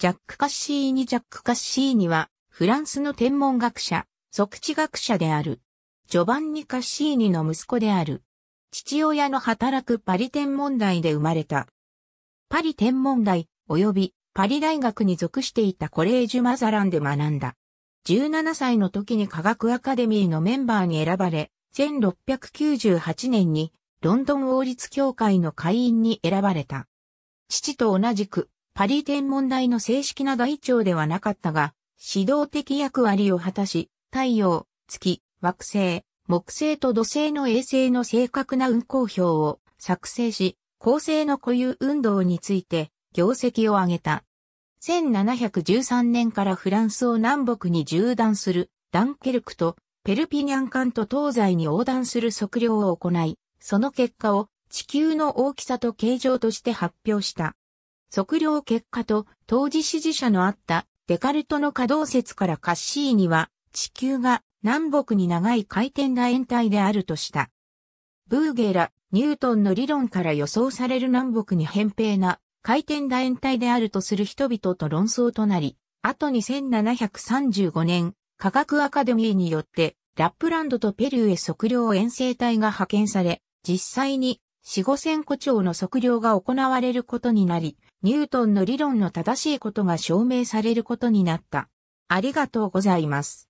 ジャック・カッシーニ・ジャック・カッシーニは、フランスの天文学者、即地学者である。ジョバンニ・カッシーニの息子である。父親の働くパリ天文台で生まれた。パリ天文台、及びパリ大学に属していたコレージュ・マザランで学んだ。17歳の時に科学アカデミーのメンバーに選ばれ、1698年にロンドン王立協会の会員に選ばれた。父と同じくパリ天文台の正式な台帳ではなかったが、指導的役割を果たし、太陽、月、惑星、木星と土星の衛星の正確な運行表を作成し、恒星の固有運動について業績を上げた。1713年からフランスを南北に縦断するダンケルクとペルピニャン艦と東西に横断する測量を行い、その結果を地球の大きさと形状として発表した。測量結果と当時支持者のあったデカルトの可動説からカッシーニは地球が南北に長い回転楕円体であるとした。ブーゲラ、ニュートンの理論から予想される南北に扁平な回転楕円体であるとする人々と論争となり、後に1735年、科学アカデミーによってラップランドとペルーへ測量遠征隊が派遣され、実際に四五千個長の測量が行われることになり、ニュートンの理論の正しいことが証明されることになった。ありがとうございます。